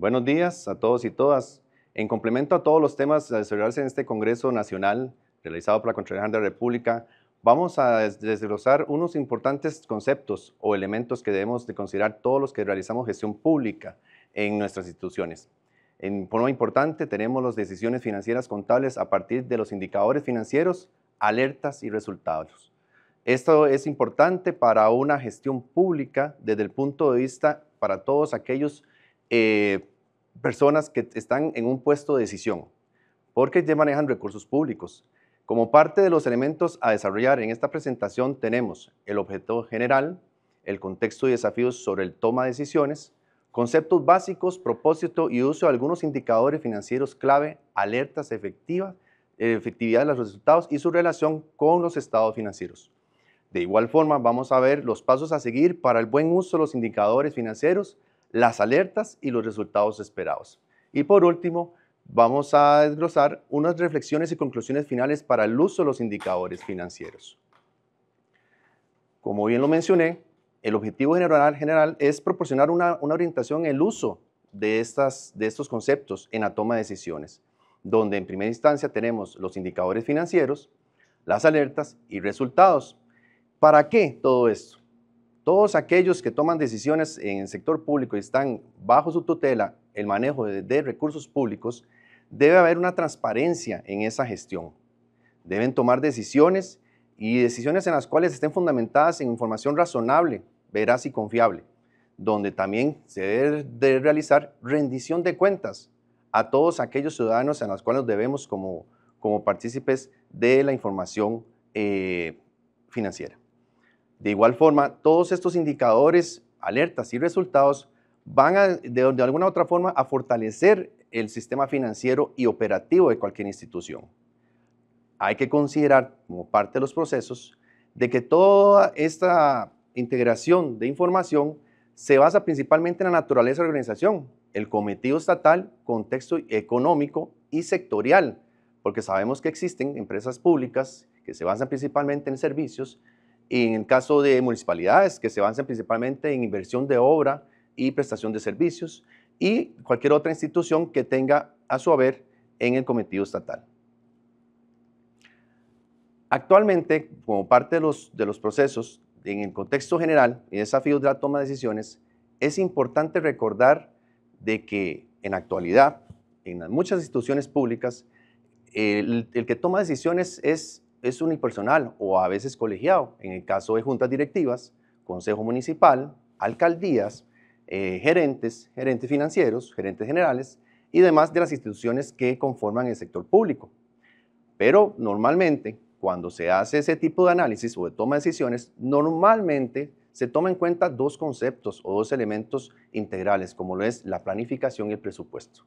Buenos días a todos y todas. En complemento a todos los temas a desarrollarse en este Congreso Nacional realizado por la Contraloría de la República, vamos a desglosar unos importantes conceptos o elementos que debemos de considerar todos los que realizamos gestión pública en nuestras instituciones. En forma importante tenemos las decisiones financieras contables a partir de los indicadores financieros, alertas y resultados. Esto es importante para una gestión pública desde el punto de vista para todos aquellos eh, personas que están en un puesto de decisión, porque ya manejan recursos públicos. Como parte de los elementos a desarrollar en esta presentación tenemos el objeto general, el contexto y desafíos sobre el toma de decisiones, conceptos básicos, propósito y uso de algunos indicadores financieros clave, alertas efectivas, efectividad de los resultados y su relación con los estados financieros. De igual forma, vamos a ver los pasos a seguir para el buen uso de los indicadores financieros las alertas y los resultados esperados. Y por último, vamos a desglosar unas reflexiones y conclusiones finales para el uso de los indicadores financieros. Como bien lo mencioné, el objetivo general, general es proporcionar una, orientación en el uso de, estas, de estos conceptos en la toma de decisiones, donde en primera instancia tenemos los indicadores financieros, las alertas y resultados. ¿Para qué todo esto? Todos aquellos que toman decisiones en el sector público y están bajo su tutela el manejo de, recursos públicos, debe haber una transparencia en esa gestión. Deben tomar decisiones y decisiones en las cuales estén fundamentadas en información razonable, veraz y confiable, donde también se debe realizar rendición de cuentas a todos aquellos ciudadanos en los cuales debemos como, como partícipes de la información eh, financiera. De igual forma, todos estos indicadores, alertas y resultados van de, alguna otra forma a fortalecer el sistema financiero y operativo de cualquier institución. Hay que considerar como parte de los procesos de que toda esta integración de información se basa principalmente en la naturaleza de la organización, el cometido estatal, contexto económico y sectorial, porque sabemos que existen empresas públicas que se basan principalmente en servicios, en el caso de municipalidades, que se basan principalmente en inversión de obra y prestación de servicios, y cualquier otra institución que tenga a su haber en el cometido estatal. Actualmente, como parte de los, de los procesos, en el contexto general y desafíos de la toma de decisiones, es importante recordar de que en la actualidad, en muchas instituciones públicas, el, el que toma decisiones es es unipersonal o a veces colegiado, en el caso de juntas directivas, consejo municipal, alcaldías, eh, gerentes, gerentes financieros, gerentes generales y demás de las instituciones que conforman el sector público. Pero normalmente, cuando se hace ese tipo de análisis o de toma de decisiones, normalmente se toma en cuenta dos conceptos o dos elementos integrales, como lo es la planificación y el presupuesto,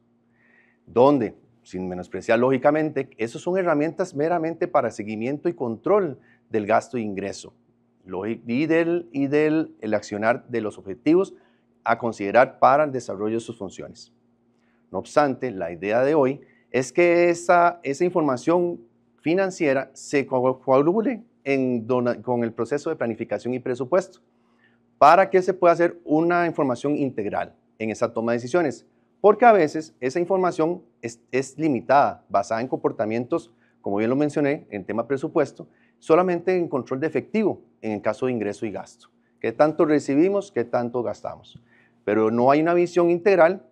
donde sin menospreciar lógicamente, esas son herramientas meramente para seguimiento y control del gasto e ingreso y del, y el accionar de los objetivos a considerar para el desarrollo de sus funciones. No obstante, la idea de hoy es que esa, esa información financiera se coagule con el proceso de planificación y presupuesto para que se pueda hacer una información integral en esa toma de decisiones porque a veces esa información es, limitada, basada en comportamientos, como bien lo mencioné, en tema presupuesto, solamente en control de efectivo en el caso de ingreso y gasto. ¿Qué tanto recibimos? ¿Qué tanto gastamos? Pero no hay una visión integral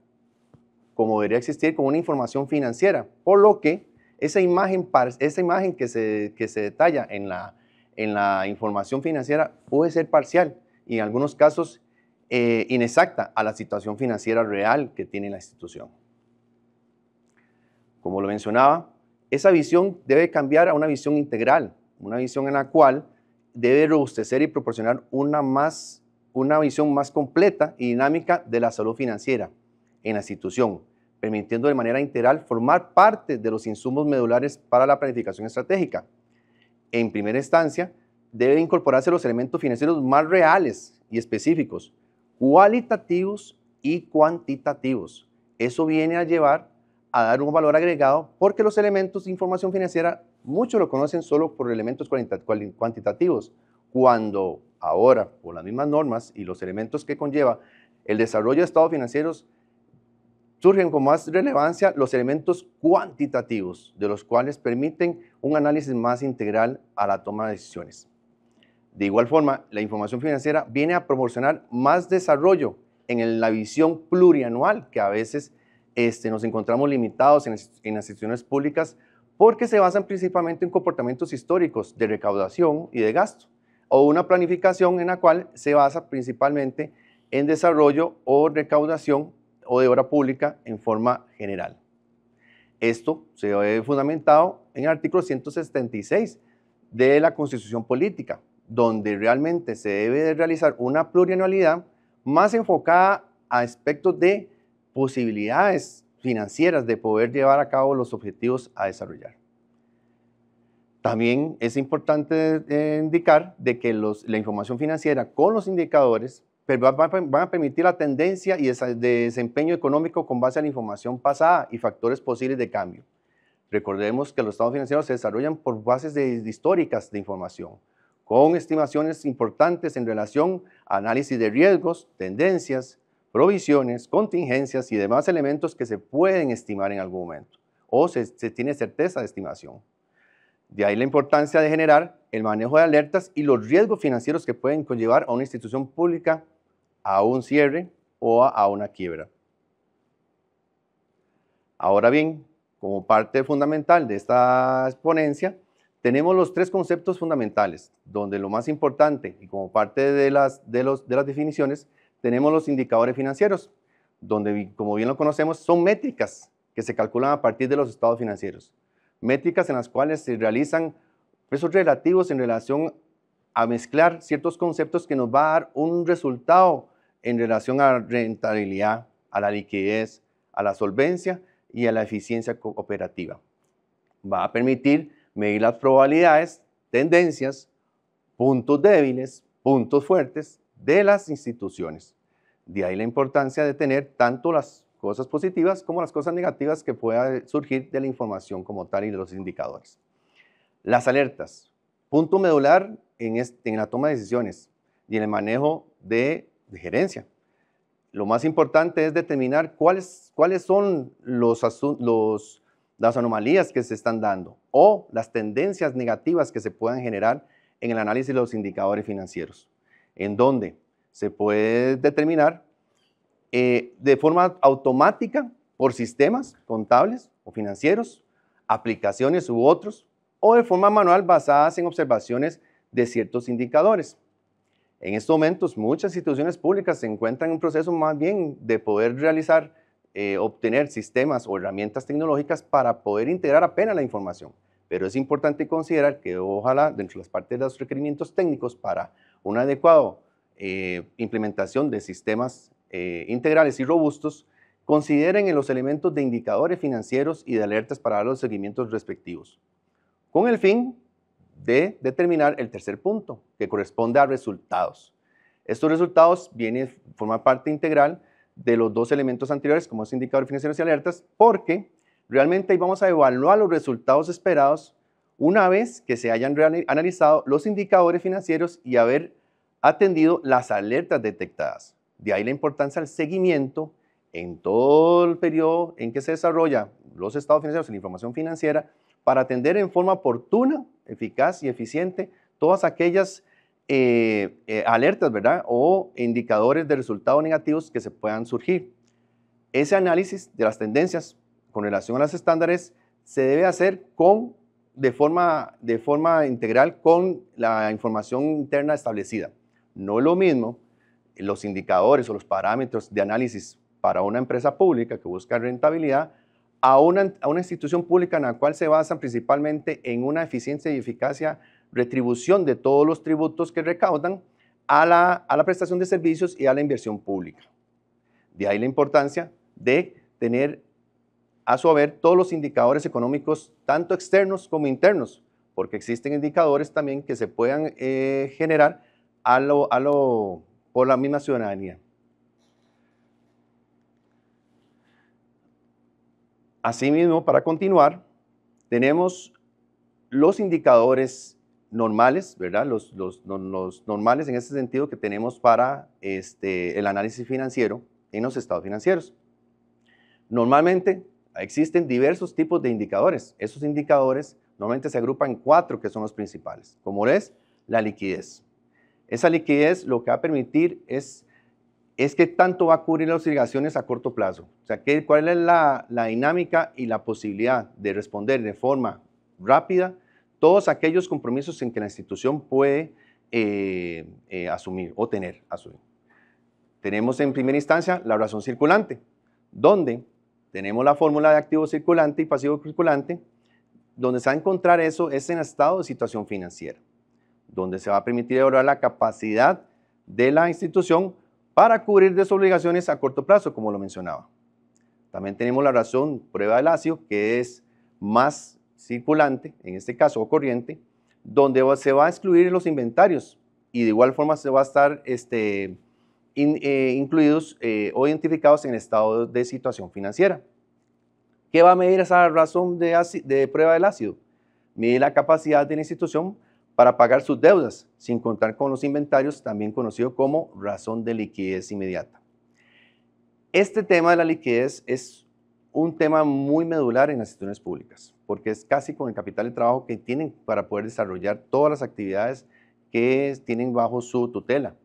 como debería existir con una información financiera, por lo que esa imagen, esa imagen que, se, detalla en la, en la información financiera puede ser parcial y en algunos casos eh, inexacta a la situación financiera real que tiene la institución. Como lo mencionaba, esa visión debe cambiar a una visión integral, una visión en la cual debe robustecer y proporcionar una, más, una visión más completa y dinámica de la salud financiera en la institución, permitiendo de manera integral formar parte de los insumos medulares para la planificación estratégica. En primera instancia, debe incorporarse los elementos financieros más reales y específicos, cualitativos y cuantitativos. Eso viene a llevar a dar un valor agregado porque los elementos de información financiera, muchos lo conocen solo por elementos cuantitativos, cuando ahora, por las mismas normas y los elementos que conlleva el desarrollo de estados financieros, surgen con más relevancia los elementos cuantitativos, de los cuales permiten un análisis más integral a la toma de decisiones. De igual forma, la información financiera viene a proporcionar más desarrollo en la visión plurianual que a veces este, nos encontramos limitados en, en las instituciones públicas porque se basan principalmente en comportamientos históricos de recaudación y de gasto, o una planificación en la cual se basa principalmente en desarrollo o recaudación o de obra pública en forma general. Esto se ve fundamentado en el artículo 176 de la Constitución Política, donde realmente se debe realizar una plurianualidad más enfocada a aspectos de posibilidades financieras de poder llevar a cabo los objetivos a desarrollar. También es importante eh, indicar de que la información financiera con los indicadores van a permitir la tendencia y de desempeño económico con base a la información pasada y factores posibles de cambio. Recordemos que los estados financieros se desarrollan por bases históricas de información, con estimaciones importantes en relación a análisis de riesgos, tendencias, provisiones, contingencias y demás elementos que se pueden estimar en algún momento o se, tiene certeza de estimación. De ahí la importancia de generar el manejo de alertas y los riesgos financieros que pueden conllevar a una institución pública a un cierre o a, una quiebra. Ahora bien, como parte fundamental de esta ponencia, tenemos los tres conceptos fundamentales, donde lo más importante y como parte de las, de, las definiciones, tenemos los indicadores financieros, donde como bien lo conocemos son métricas que se calculan a partir de los estados financieros. Métricas en las cuales se realizan pesos relativos en relación a mezclar ciertos conceptos que nos va a dar un resultado en relación a rentabilidad, a la liquidez, a la solvencia y a la eficiencia operativa. Va a permitir medir las probabilidades, tendencias, puntos débiles, puntos fuertes de las instituciones. De ahí la importancia de tener tanto las cosas positivas como las cosas negativas que puedan surgir de la información como tal y de los indicadores. Las alertas, punto medular en, la toma de decisiones y en el manejo de, de gerencia. Lo más importante es determinar cuáles, cuáles son los, los, las anomalías que se están dando o las tendencias negativas que se puedan generar en el análisis de los indicadores financieros, en donde se puede determinar eh, de forma automática por sistemas contables o financieros, aplicaciones u otros, o de forma manual basadas en observaciones de ciertos indicadores. En estos momentos muchas instituciones públicas se encuentran en un proceso más bien de poder realizar eh, obtener sistemas o herramientas tecnológicas para poder integrar apenas la información. Pero es importante considerar que ojalá dentro de las partes de los requerimientos técnicos para una adecuada eh, implementación de sistemas eh, integrales y robustos, consideren en los elementos de indicadores financieros y de alertas para los seguimientos respectivos, con el fin de determinar el tercer punto, que corresponde a resultados. Estos resultados vienen, forman parte integral de los dos elementos anteriores, como es indicador financieros y alertas, porque realmente ahí vamos a evaluar los resultados esperados una vez que se hayan analizado los indicadores financieros y haber atendido las alertas detectadas. De ahí la importancia del seguimiento en todo el periodo en que se desarrolla los estados financieros y la información financiera para atender en forma oportuna, eficaz y eficiente todas aquellas eh, eh, alertas, ¿verdad? O indicadores de resultados negativos que se puedan surgir. Ese análisis de las tendencias con relación a los estándares se debe hacer con, de, forma, de forma integral con la información interna establecida. No es lo mismo los indicadores o los parámetros de análisis para una empresa pública que busca rentabilidad a una, a una institución pública en la cual se basan principalmente en una eficiencia y eficacia retribución de todos los tributos que recaudan a la, prestación de servicios y a la inversión pública. De ahí la importancia de tener a su haber todos los indicadores económicos, tanto externos como internos, porque existen indicadores también que se puedan eh, generar a lo, a lo, por la misma ciudadanía. Asimismo, para continuar, tenemos los indicadores normales, ¿verdad? Los, normales en ese sentido que tenemos para este, el análisis financiero en los estados financieros. Normalmente existen diversos tipos de indicadores. Esos indicadores normalmente se agrupan en cuatro que son los principales, como es la liquidez. Esa liquidez lo que va a permitir es, es que tanto va a cubrir las obligaciones a corto plazo. O sea, cuál es la dinámica y la posibilidad de responder de forma rápida todos aquellos compromisos en que la institución puede eh, eh, asumir o tener. Asumir. Tenemos en primera instancia la razón circulante, donde tenemos la fórmula de activo circulante y pasivo circulante, donde se va a encontrar eso es en estado de situación financiera, donde se va a permitir evaluar la capacidad de la institución para cubrir de obligaciones a corto plazo, como lo mencionaba. También tenemos la razón prueba de lacio, que es más circulante, en este caso o corriente, donde se va a excluir los inventarios y de igual forma se va a estar este, eh, incluidos eh, o identificados en estado de situación financiera. ¿Qué va a medir esa razón de, prueba del ácido? Mide la capacidad de la institución para pagar sus deudas, sin contar con los inventarios, también conocido como razón de liquidez inmediata. Este tema de la liquidez es un tema muy medular en las instituciones públicas, porque es casi con el capital de trabajo que tienen para poder desarrollar todas las actividades que tienen bajo su tutela.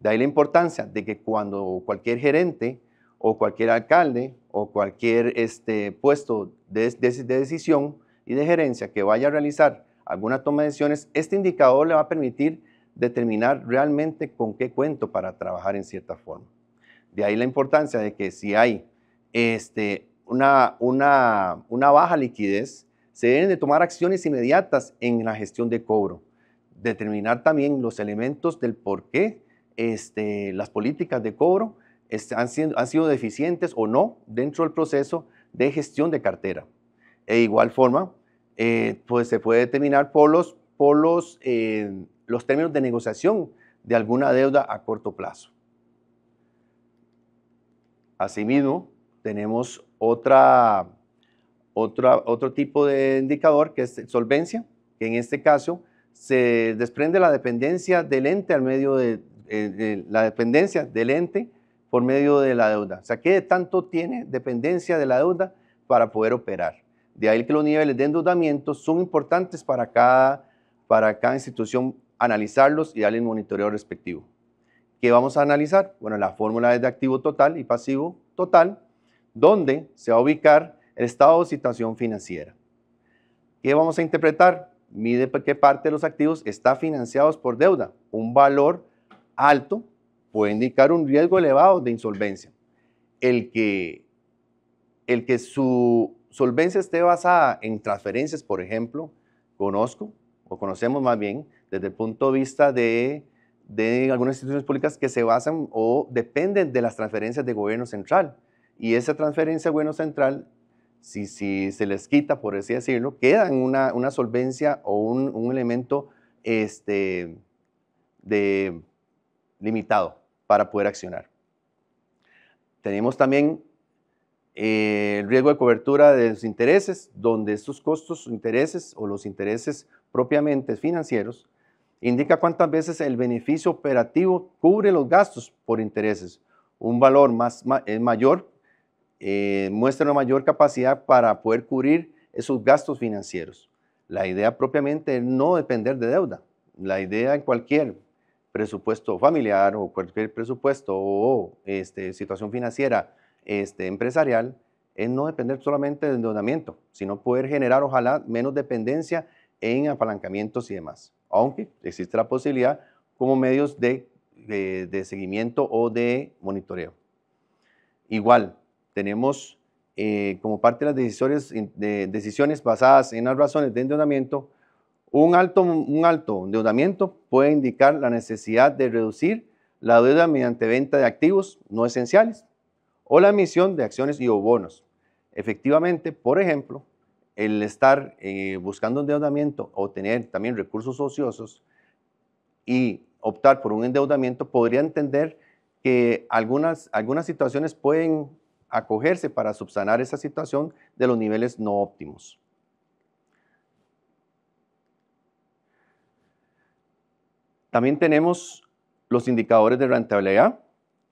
De ahí la importancia de que cuando cualquier gerente o cualquier alcalde o cualquier este, puesto de, de, decisión y de gerencia que vaya a realizar alguna toma de decisiones, este indicador le va a permitir determinar realmente con qué cuento para trabajar en cierta forma. De ahí la importancia de que si hay este, una, baja liquidez, se deben de tomar acciones inmediatas en la gestión de cobro, determinar también los elementos del por qué este, las políticas de cobro este, han, sido, deficientes o no dentro del proceso de gestión de cartera. De igual forma, eh, pues se puede determinar por eh, los términos de negociación de alguna deuda a corto plazo. Asimismo, tenemos otra, otro tipo de indicador que es solvencia, que en este caso se desprende la dependencia del ente al medio eh, de, la dependencia del ente por medio de la deuda. O sea, ¿qué tanto tiene dependencia de la deuda para poder operar? De ahí que los niveles de endeudamiento son importantes para cada, para cada institución analizarlos y darle el monitoreo respectivo. ¿Qué vamos a analizar? Bueno, la fórmula es de activo total y pasivo total, ¿Dónde se va a ubicar el estado de situación financiera. ¿Qué vamos a interpretar? Mide qué parte de los activos está financiados por deuda. Un valor alto puede indicar un riesgo elevado de insolvencia. El que, el que su solvencia esté basada en transferencias, por ejemplo, conozco o conocemos más bien desde el punto de vista de, de algunas instituciones públicas que se basan o dependen de las transferencias de gobierno central. Y esa transferencia bueno central, si, se les quita, por así decirlo, queda en una, solvencia o un, elemento este, limitado para poder accionar. Tenemos también eh, el riesgo de cobertura de los intereses, donde estos costos, intereses o los intereses propiamente financieros, indica cuántas veces el beneficio operativo cubre los gastos por intereses. Un valor más, mayor eh, muestra una mayor capacidad para poder cubrir esos gastos financieros. La idea propiamente es no depender de deuda. La idea en cualquier presupuesto familiar o cualquier presupuesto o este, situación financiera este, empresarial es no depender solamente del endeudamiento, sino poder generar ojalá menos dependencia en apalancamientos y demás. Aunque existe la posibilidad como medios de seguimiento o de monitoreo. Igual, tenemos eh, como parte de las decisiones, decisiones basadas en las razones de endeudamiento, un alto, un alto endeudamiento puede indicar la necesidad de reducir la deuda mediante venta de activos no esenciales o la emisión de acciones y o bonos. Efectivamente, por ejemplo, el estar eh, buscando endeudamiento o tener también recursos ociosos y optar por un endeudamiento podría entender que algunas, algunas situaciones pueden acogerse para subsanar esa situación de los niveles no óptimos. También tenemos los indicadores de rentabilidad,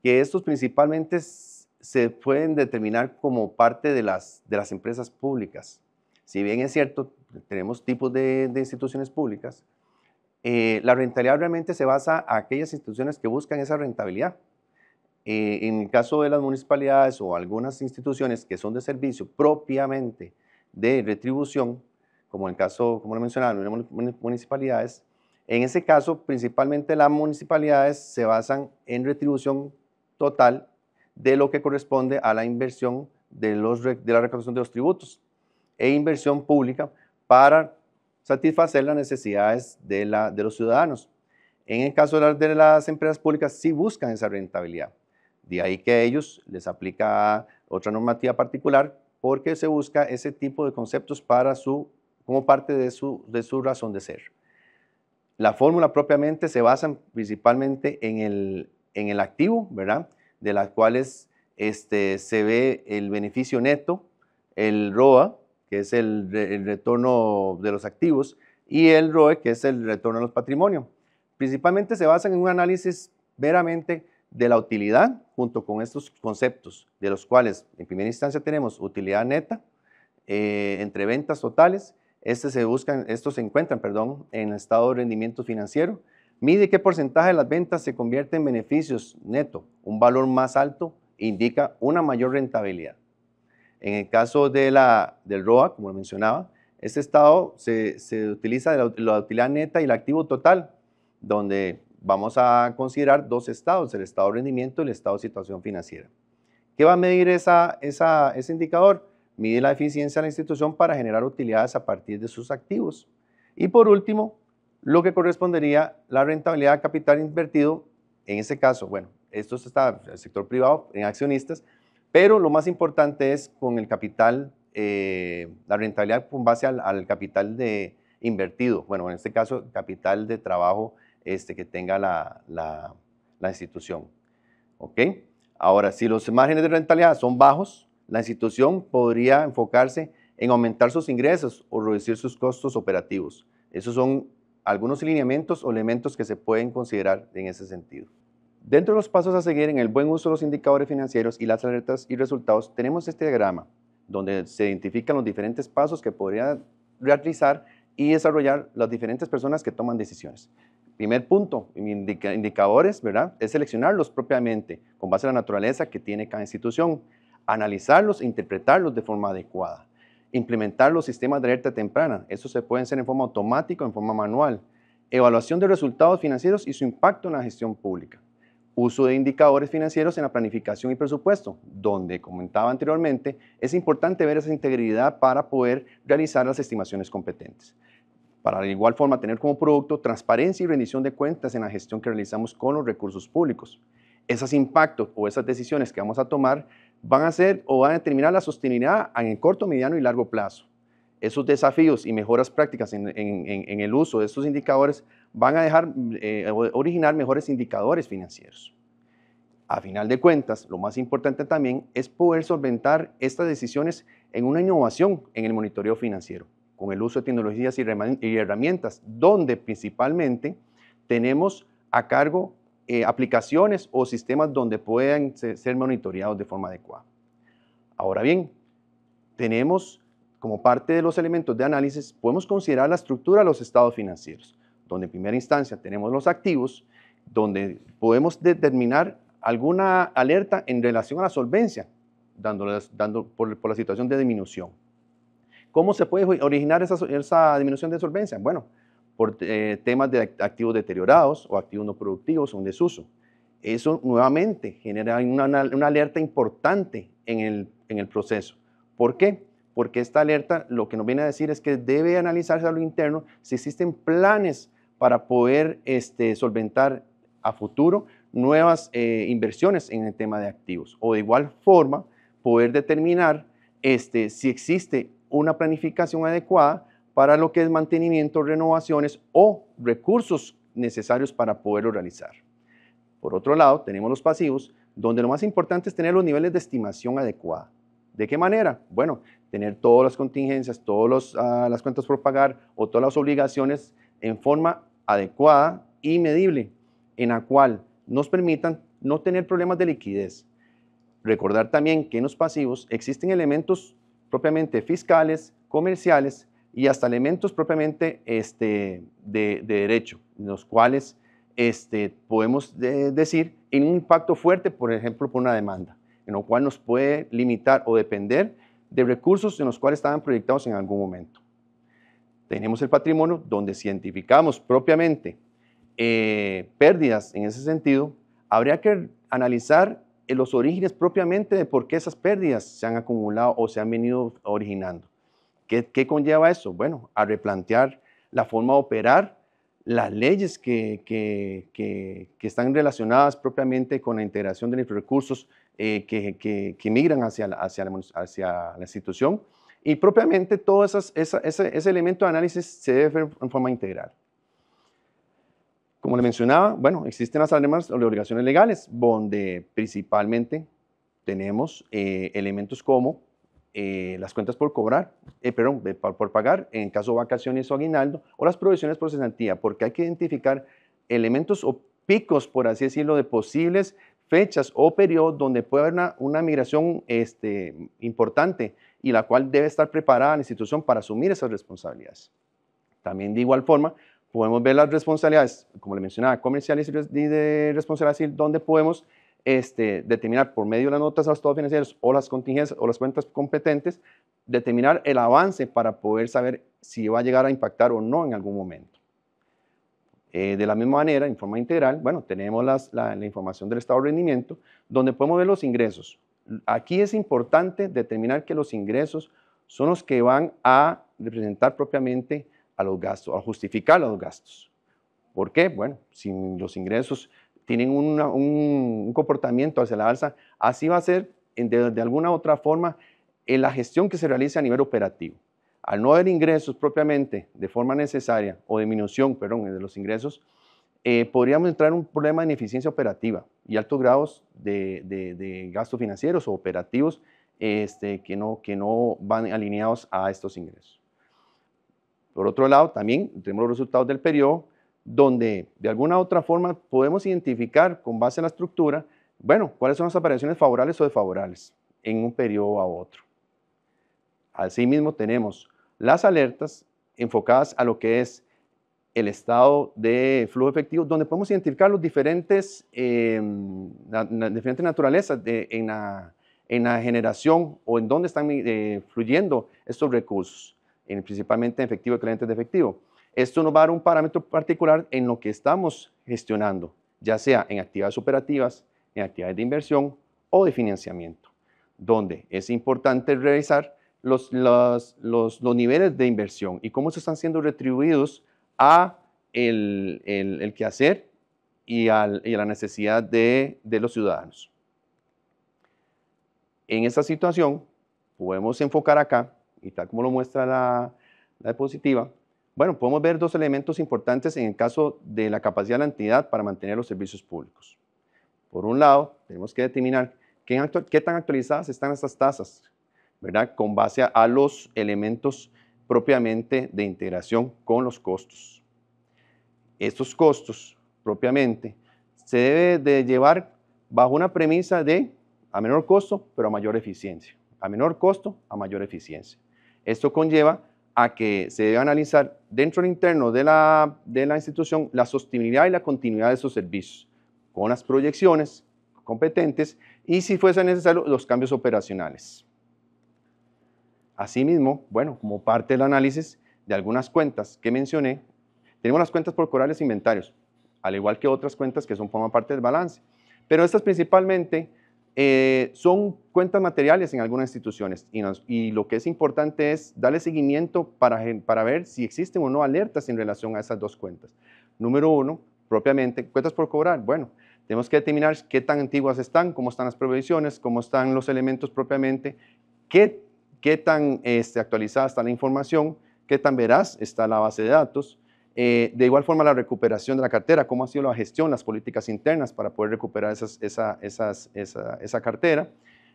que estos principalmente se pueden determinar como parte de las, de las empresas públicas. Si bien es cierto, tenemos tipos de, instituciones públicas, eh, la rentabilidad realmente se basa a aquellas instituciones que buscan esa rentabilidad. Eh, en el caso de las municipalidades o algunas instituciones que son de servicio propiamente de retribución, como en el caso, como lo mencionaron, municipalidades, en ese caso principalmente las municipalidades se basan en retribución total de lo que corresponde a la inversión de, los, de la recaudación de los tributos e inversión pública para satisfacer las necesidades de, la, de los ciudadanos. En el caso de las empresas públicas, sí buscan esa rentabilidad de ahí que a ellos les aplica otra normativa particular porque se busca ese tipo de conceptos para su, como parte de su, de razón de ser. La fórmula propiamente se basa principalmente en el, activo, ¿verdad? De las cuales este, se ve el beneficio neto, el ROA, que es el, el retorno de los activos, y el ROE, que es el retorno a los patrimonios. Principalmente se basan en un análisis veramente de la utilidad junto con estos conceptos, de los cuales en primera instancia tenemos utilidad neta, eh, entre ventas totales, este se buscan, estos se encuentran perdón, en el estado de rendimiento financiero, mide qué porcentaje de las ventas se convierte en beneficios neto, un valor más alto indica una mayor rentabilidad. En el caso de la, del ROA, como mencionaba, este estado se, utiliza de la utilidad neta y el activo total, donde vamos a considerar dos estados, el estado de rendimiento y el estado de situación financiera. ¿Qué va a medir ese indicador? Mide la eficiencia de la institución para generar utilidades a partir de sus activos. Y por último, lo que correspondería la rentabilidad de capital invertido, en ese caso, bueno, esto está en el sector privado, en accionistas, pero lo más importante es con el capital, eh, la rentabilidad con base al, al capital de invertido, bueno, en este caso, capital de trabajo este, que tenga la, institución. Ahora, si los márgenes de rentabilidad son bajos, la institución podría enfocarse en aumentar sus ingresos o reducir sus costos operativos. Esos son algunos lineamientos o elementos que se pueden considerar en ese sentido. Dentro de los pasos a seguir en el buen uso de los indicadores financieros y las alertas y resultados, tenemos este diagrama donde se identifican los diferentes pasos que podría realizar y desarrollar las diferentes personas que toman decisiones. Primer punto, indicadores, ¿verdad? Es seleccionarlos propiamente con base a la naturaleza que tiene cada institución, analizarlos e interpretarlos de forma adecuada, implementar los sistemas de alerta temprana, eso se pueden hacer en forma automática o en forma manual, evaluación de resultados financieros y su impacto en la gestión pública, uso de indicadores financieros en la planificación y presupuesto, donde comentaba anteriormente, es importante ver esa integridad para poder realizar las estimaciones competentes para de igual forma tener como producto transparencia y rendición de cuentas en la gestión que realizamos con los recursos públicos. Esos impactos o esas decisiones que vamos a tomar van a ser o van a determinar la sostenibilidad en el corto, mediano y largo plazo. Esos desafíos y mejoras prácticas en, el uso de estos indicadores van a dejar eh, originar mejores indicadores financieros. A final de cuentas, lo más importante también es poder solventar estas decisiones en una innovación en el monitoreo financiero con el uso de tecnologías y herramientas, donde principalmente tenemos a cargo eh, aplicaciones o sistemas donde puedan ser monitoreados de forma adecuada. Ahora bien, tenemos como parte de los elementos de análisis, podemos considerar la estructura de los estados financieros, donde en primera instancia tenemos los activos, donde podemos determinar alguna alerta en relación a la solvencia, dando por la situación de disminución. ¿Cómo se puede originar esa, disminución de solvencia? Bueno, por eh, temas de activos deteriorados o activos no productivos o un desuso. Eso nuevamente genera una, alerta importante en el, proceso. ¿Por qué? Porque esta alerta lo que nos viene a decir es que debe analizarse a lo interno si existen planes para poder este, solventar a futuro nuevas eh, inversiones en el tema de activos. O de igual forma, poder determinar este, si existe una planificación adecuada para lo que es mantenimiento, renovaciones o recursos necesarios para poderlo realizar. Por otro lado, tenemos los pasivos, donde lo más importante es tener los niveles de estimación adecuada. ¿De qué manera? Bueno, tener todas las contingencias, todas ah, las cuentas por pagar o todas las obligaciones en forma adecuada y medible, en la cual nos permitan no tener problemas de liquidez. Recordar también que en los pasivos existen elementos propiamente fiscales, comerciales y hasta elementos propiamente este, de, de derecho, los cuales este, podemos decir en un impacto fuerte, por ejemplo, por una demanda, en lo cual nos puede limitar o depender de recursos en los cuales estaban proyectados en algún momento. Tenemos el patrimonio donde si identificamos propiamente eh, pérdidas en ese sentido, habría que analizar los orígenes propiamente de por qué esas pérdidas se han acumulado o se han venido originando. ¿Qué, qué conlleva eso? Bueno, a replantear la forma de operar, las leyes que, que, que, que están relacionadas propiamente con la integración de los recursos eh, que, migran hacia la, hacia, la, institución y propiamente todo ese, ese elemento de análisis se debe hacer en forma integral. Como le mencionaba, bueno, existen las normas o obligaciones legales, donde principalmente tenemos eh, elementos como eh, las cuentas por cobrar, eh, perdón, por, pagar, en caso de vacaciones o aguinaldo, o las provisiones por cesantía, porque hay que identificar elementos o picos, por así decirlo, de posibles fechas o periodos donde puede haber una, migración este, importante y la cual debe estar preparada la institución para asumir esas responsabilidades. También de igual forma, podemos ver las responsabilidades, como le mencionaba, comerciales y de responsabilidad civil, donde podemos este, determinar por medio de las notas a los estados financieros o las contingencias o las cuentas competentes, determinar el avance para poder saber si va a llegar a impactar o no en algún momento. Eh, de la misma manera, en forma integral, bueno, tenemos la, la información del estado de rendimiento, donde podemos ver los ingresos. Aquí es importante determinar que los ingresos son los que van a representar propiamente los gastos, a justificar los gastos. ¿Por qué? Bueno, si los ingresos tienen un, comportamiento hacia la alza, así va a ser de, alguna u otra forma en la gestión que se realiza a nivel operativo. Al no haber ingresos propiamente de forma necesaria o disminución, perdón, de los ingresos, eh, podríamos entrar en un problema de ineficiencia operativa y altos grados de, gastos financieros o operativos este, que no van alineados a estos ingresos. Por otro lado, también tenemos los resultados del periodo, donde de alguna u otra forma podemos identificar con base en la estructura, bueno, cuáles son las apariciones favorables o desfavorables en un periodo a otro. Asimismo, tenemos las alertas enfocadas a lo que es el estado de flujo efectivo, donde podemos identificar los diferentes, em, naturalezas en, la, generación o en dónde están eh, fluyendo estos recursos principalmente en efectivo y clientes de efectivo. Esto nos va a dar un parámetro particular en lo que estamos gestionando, ya sea en actividades operativas, en actividades de inversión o de financiamiento, donde es importante revisar los, niveles de inversión y cómo se están siendo retribuidos a el, quehacer y, a la necesidad de, de los ciudadanos. En esta situación, podemos enfocar acá y tal como lo muestra la, diapositiva, bueno, podemos ver dos elementos importantes en el caso de la capacidad de la entidad para mantener los servicios públicos. Por un lado, tenemos que determinar qué, tan actualizadas están estas tasas, ¿verdad? Con base a, a los elementos propiamente de integración con los costos. Estos costos propiamente se debe de llevar bajo una premisa de a menor costo, pero a mayor eficiencia. A menor costo, a mayor eficiencia. Esto conlleva a que se debe analizar dentro del interno de la, institución la sostenibilidad y la continuidad de esos servicios, con las proyecciones competentes y, si fuese necesario, los cambios operacionales. Asimismo, bueno, como parte del análisis de algunas cuentas que mencioné, tenemos las cuentas por corales inventarios, al igual que otras cuentas que son, forman parte del balance, pero estas principalmente eh, son cuentas materiales en algunas instituciones y, lo que es importante es darle seguimiento para, ver si existen o no alertas en relación a esas dos cuentas. Número uno, propiamente, cuentas por cobrar. Bueno, tenemos que determinar qué tan antiguas están, cómo están las provisiones, cómo están los elementos propiamente, qué, tan este, actualizada está la información, qué tan veraz está la base de datos, eh, de igual forma, la recuperación de la cartera, cómo ha sido la gestión, las políticas internas para poder recuperar esa, cartera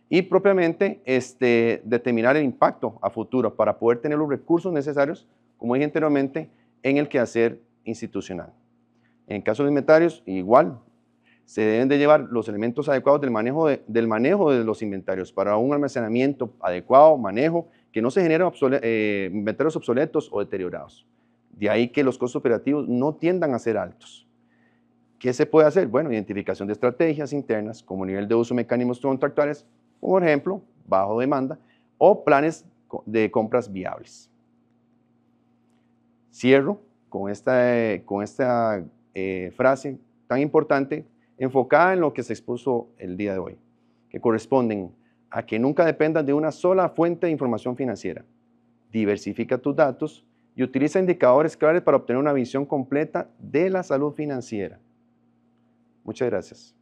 y propiamente este, determinar el impacto a futuro para poder tener los recursos necesarios, como dije anteriormente, en el quehacer institucional. En caso de inventarios, igual, se deben de llevar los elementos adecuados del manejo de, del manejo de los inventarios para un almacenamiento adecuado, manejo, que no se generen eh, inventarios obsoletos o deteriorados. De ahí que los costos operativos no tiendan a ser altos. ¿Qué se puede hacer? Bueno, identificación de estrategias internas como nivel de uso de mecanismos contractuales, por ejemplo, bajo demanda, o planes de compras viables. Cierro con esta, eh, frase tan importante enfocada en lo que se expuso el día de hoy, que corresponden a que nunca dependan de una sola fuente de información financiera. Diversifica tus datos y utiliza indicadores claves para obtener una visión completa de la salud financiera. Muchas gracias.